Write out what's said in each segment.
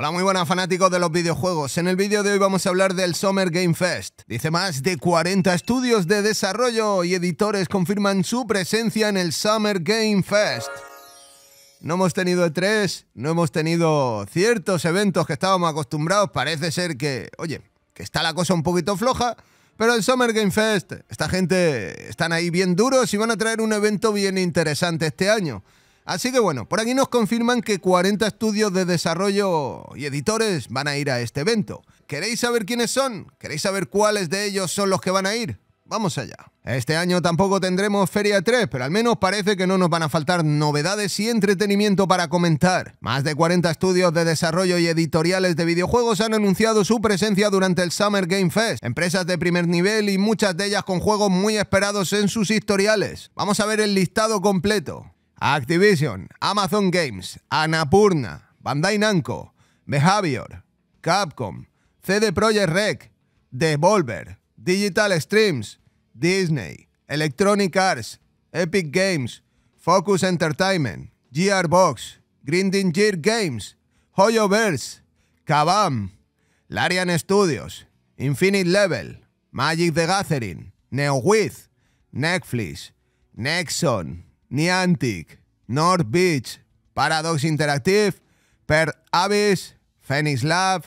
Hola, muy buenas fanáticos de los videojuegos. En el vídeo de hoy vamos a hablar del Summer Game Fest. Dice más de 40 estudios de desarrollo y editores confirman su presencia en el Summer Game Fest. No hemos tenido e tres, 3 no hemos tenido ciertos eventos que estábamos acostumbrados. Parece ser que, oye, que está la cosa un poquito floja, pero el Summer Game Fest, esta gente están ahí bien duros y van a traer un evento bien interesante este año. Así que bueno, por aquí nos confirman que 40 estudios de desarrollo y editores van a ir a este evento. ¿Queréis saber quiénes son? ¿Queréis saber cuáles de ellos son los que van a ir? Vamos allá. Este año tampoco tendremos Feria 3, pero al menos parece que no nos van a faltar novedades y entretenimiento para comentar. Más de 40 estudios de desarrollo y editoriales de videojuegos han anunciado su presencia durante el Summer Game Fest, empresas de primer nivel y muchas de ellas con juegos muy esperados en sus historiales. Vamos a ver el listado completo. Activision, Amazon Games, Anapurna, Bandai Namco, Behavior, Capcom, CD Projekt Rec, Devolver, Digital Streams, Disney, Electronic Arts, Epic Games, Focus Entertainment, Gearbox, Grinding Gear Games, Hoyoverse, Kabam, Larian Studios, Infinite Level, Magic the Gathering, Neowith, Netflix, Nexon, Niantic, North Beach, Paradox Interactive, Per Abyss, Phoenix Lab,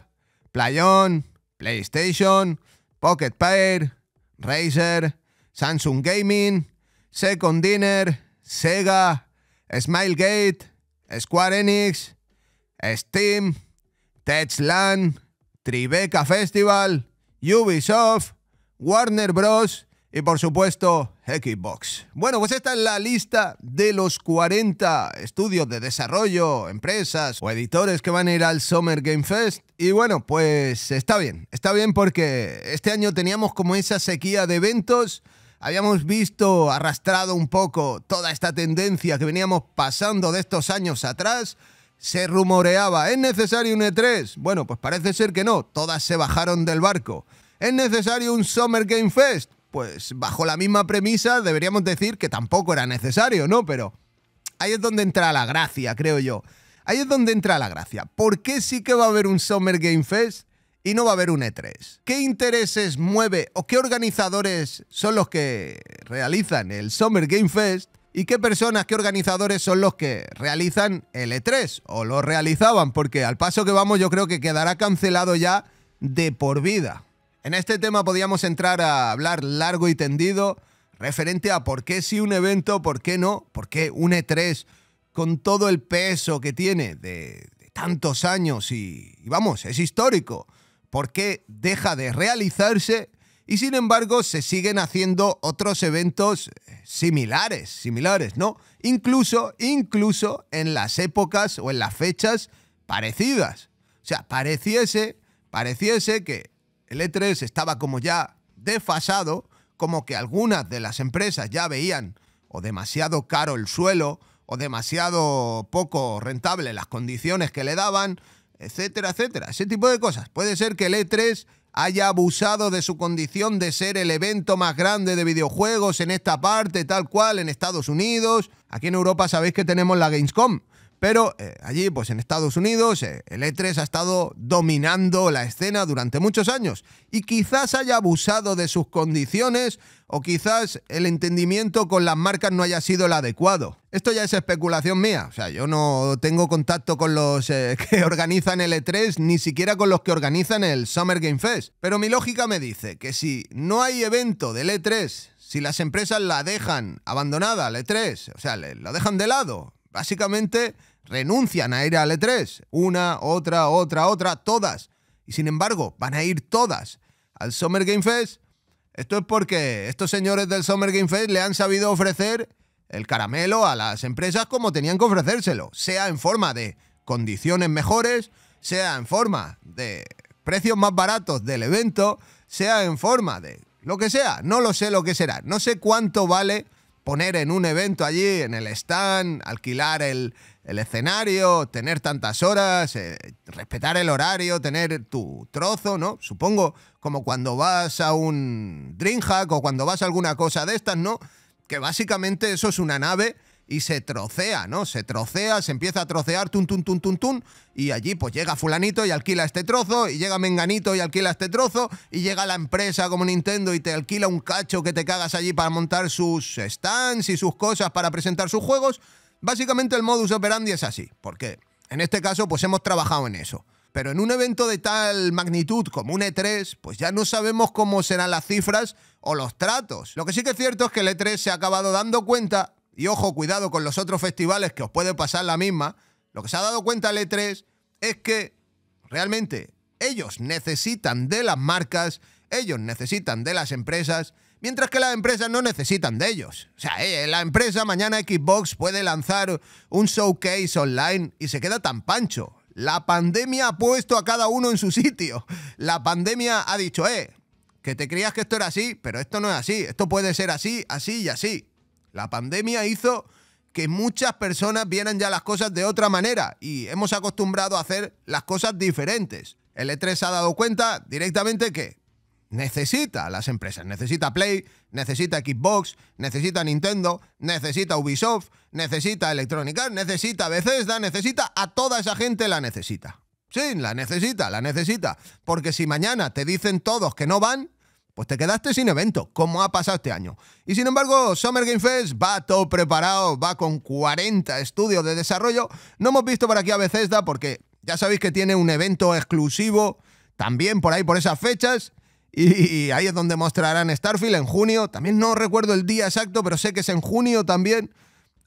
Playon, PlayStation, Pocket Pair, Razer, Samsung Gaming, Second Dinner, Sega, Smilegate, Square Enix, Steam, Techland, Tribeca Festival, Ubisoft, Warner Bros y por supuesto Xbox. Bueno, pues esta es la lista de los 40 estudios de desarrollo, empresas o editores que van a ir al Summer Game Fest. Y bueno, pues está bien, está bien porque este año teníamos como esa sequía de eventos. Habíamos visto arrastrado un poco toda esta tendencia que veníamos pasando de estos años atrás. Se rumoreaba, ¿es necesario un E3? Bueno, pues parece ser que no, todas se bajaron del barco. ¿Es necesario un Summer Game Fest? pues bajo la misma premisa deberíamos decir que tampoco era necesario, ¿no? Pero ahí es donde entra la gracia, creo yo. Ahí es donde entra la gracia. ¿Por qué sí que va a haber un Summer Game Fest y no va a haber un E3? ¿Qué intereses mueve o qué organizadores son los que realizan el Summer Game Fest? ¿Y qué personas, qué organizadores son los que realizan el E3 o lo realizaban? Porque al paso que vamos yo creo que quedará cancelado ya de por vida. En este tema podíamos entrar a hablar largo y tendido referente a por qué sí un evento, por qué no, por qué un E3 con todo el peso que tiene de, tantos años y, y vamos, es histórico, por qué deja de realizarse y sin embargo se siguen haciendo otros eventos eh, similares, similares, ¿no? Incluso, incluso en las épocas o en las fechas parecidas. O sea, pareciese, pareciese que el E3 estaba como ya desfasado, como que algunas de las empresas ya veían o demasiado caro el suelo o demasiado poco rentable las condiciones que le daban, etcétera, etcétera. Ese tipo de cosas. Puede ser que el E3 haya abusado de su condición de ser el evento más grande de videojuegos en esta parte, tal cual, en Estados Unidos. Aquí en Europa sabéis que tenemos la Gamescom. Pero eh, allí, pues en Estados Unidos, eh, el E3 ha estado dominando la escena durante muchos años y quizás haya abusado de sus condiciones o quizás el entendimiento con las marcas no haya sido el adecuado. Esto ya es especulación mía, o sea, yo no tengo contacto con los eh, que organizan el E3 ni siquiera con los que organizan el Summer Game Fest, pero mi lógica me dice que si no hay evento del E3, si las empresas la dejan abandonada, el E3, o sea, la dejan de lado, Básicamente renuncian a ir a l 3 una, otra, otra, otra, todas. Y sin embargo, van a ir todas al Summer Game Fest. Esto es porque estos señores del Summer Game Fest le han sabido ofrecer el caramelo a las empresas como tenían que ofrecérselo, sea en forma de condiciones mejores, sea en forma de precios más baratos del evento, sea en forma de lo que sea, no lo sé lo que será, no sé cuánto vale poner en un evento allí, en el stand, alquilar el, escenario, tener tantas horas, eh, respetar el horario, tener tu trozo, ¿no? Supongo como cuando vas a un Dreamhack o cuando vas a alguna cosa de estas, ¿no? Que básicamente eso es una nave y se trocea, ¿no? Se trocea, se empieza a trocear, tun, tun, tun, tun, tun, y allí pues llega fulanito y alquila este trozo, y llega Menganito y alquila este trozo, y llega la empresa como Nintendo y te alquila un cacho que te cagas allí para montar sus stands y sus cosas para presentar sus juegos. Básicamente el modus operandi es así, porque en este caso pues hemos trabajado en eso. Pero en un evento de tal magnitud como un E3, pues ya no sabemos cómo serán las cifras o los tratos. Lo que sí que es cierto es que el E3 se ha acabado dando cuenta y ojo, cuidado con los otros festivales que os puede pasar la misma, lo que se ha dado cuenta el E3 es que realmente ellos necesitan de las marcas, ellos necesitan de las empresas, mientras que las empresas no necesitan de ellos. O sea, eh, la empresa mañana Xbox puede lanzar un showcase online y se queda tan pancho. La pandemia ha puesto a cada uno en su sitio. La pandemia ha dicho, eh, que te creías que esto era así, pero esto no es así. Esto puede ser así, así y así. La pandemia hizo que muchas personas vieran ya las cosas de otra manera y hemos acostumbrado a hacer las cosas diferentes. El E3 se ha dado cuenta directamente que necesita a las empresas, necesita Play, necesita Xbox, necesita Nintendo, necesita Ubisoft, necesita Electronic Arts, necesita Bethesda, necesita a toda esa gente la necesita. Sí, la necesita, la necesita. Porque si mañana te dicen todos que no van, pues te quedaste sin evento, como ha pasado este año. Y sin embargo, Summer Game Fest va todo preparado, va con 40 estudios de desarrollo. No hemos visto por aquí a Bethesda porque ya sabéis que tiene un evento exclusivo también por ahí por esas fechas. Y ahí es donde mostrarán Starfield en junio. También no recuerdo el día exacto, pero sé que es en junio también.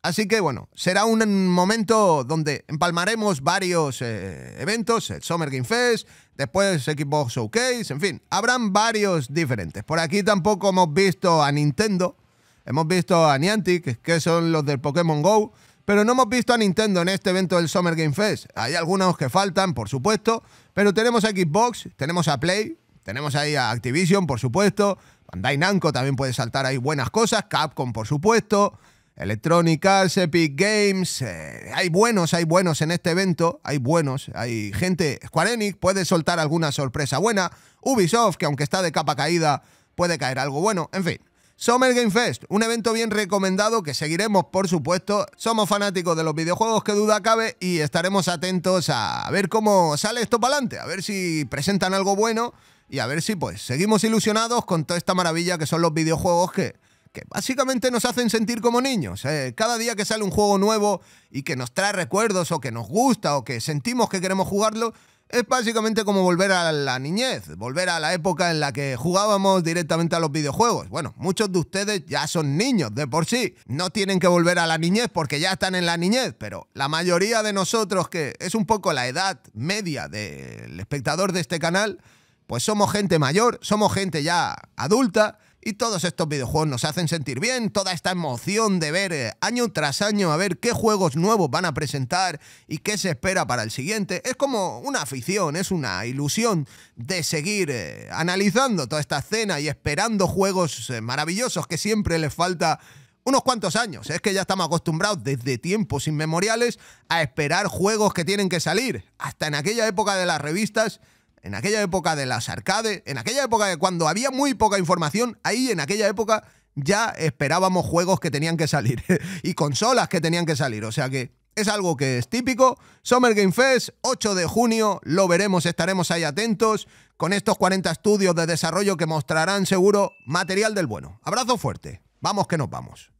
Así que bueno, será un momento donde empalmaremos varios eh, eventos, el Summer Game Fest, después Xbox Showcase, en fin, habrán varios diferentes. Por aquí tampoco hemos visto a Nintendo, hemos visto a Niantic, que son los del Pokémon GO, pero no hemos visto a Nintendo en este evento del Summer Game Fest. Hay algunos que faltan, por supuesto, pero tenemos a Xbox, tenemos a Play, tenemos ahí a Activision, por supuesto, Bandai Namco también puede saltar ahí buenas cosas, Capcom, por supuesto... Electronic Arts, Epic Games. Eh, hay buenos, hay buenos en este evento. Hay buenos, hay gente. Square Enix puede soltar alguna sorpresa buena. Ubisoft, que aunque está de capa caída, puede caer algo bueno. En fin. Summer Game Fest, un evento bien recomendado que seguiremos, por supuesto. Somos fanáticos de los videojuegos, que duda cabe, y estaremos atentos a ver cómo sale esto para adelante, a ver si presentan algo bueno y a ver si pues seguimos ilusionados con toda esta maravilla que son los videojuegos que que básicamente nos hacen sentir como niños. ¿eh? Cada día que sale un juego nuevo y que nos trae recuerdos o que nos gusta o que sentimos que queremos jugarlo, es básicamente como volver a la niñez, volver a la época en la que jugábamos directamente a los videojuegos. Bueno, muchos de ustedes ya son niños de por sí, no tienen que volver a la niñez porque ya están en la niñez, pero la mayoría de nosotros, que es un poco la edad media del espectador de este canal, pues somos gente mayor, somos gente ya adulta y todos estos videojuegos nos hacen sentir bien, toda esta emoción de ver eh, año tras año a ver qué juegos nuevos van a presentar y qué se espera para el siguiente. Es como una afición, es una ilusión de seguir eh, analizando toda esta escena y esperando juegos eh, maravillosos que siempre les falta unos cuantos años. Es que ya estamos acostumbrados desde tiempos inmemoriales a esperar juegos que tienen que salir. Hasta en aquella época de las revistas en aquella época de las arcades, en aquella época de cuando había muy poca información, ahí en aquella época ya esperábamos juegos que tenían que salir y consolas que tenían que salir. O sea que es algo que es típico. Summer Game Fest, 8 de junio, lo veremos, estaremos ahí atentos con estos 40 estudios de desarrollo que mostrarán seguro material del bueno. Abrazo fuerte, vamos que nos vamos.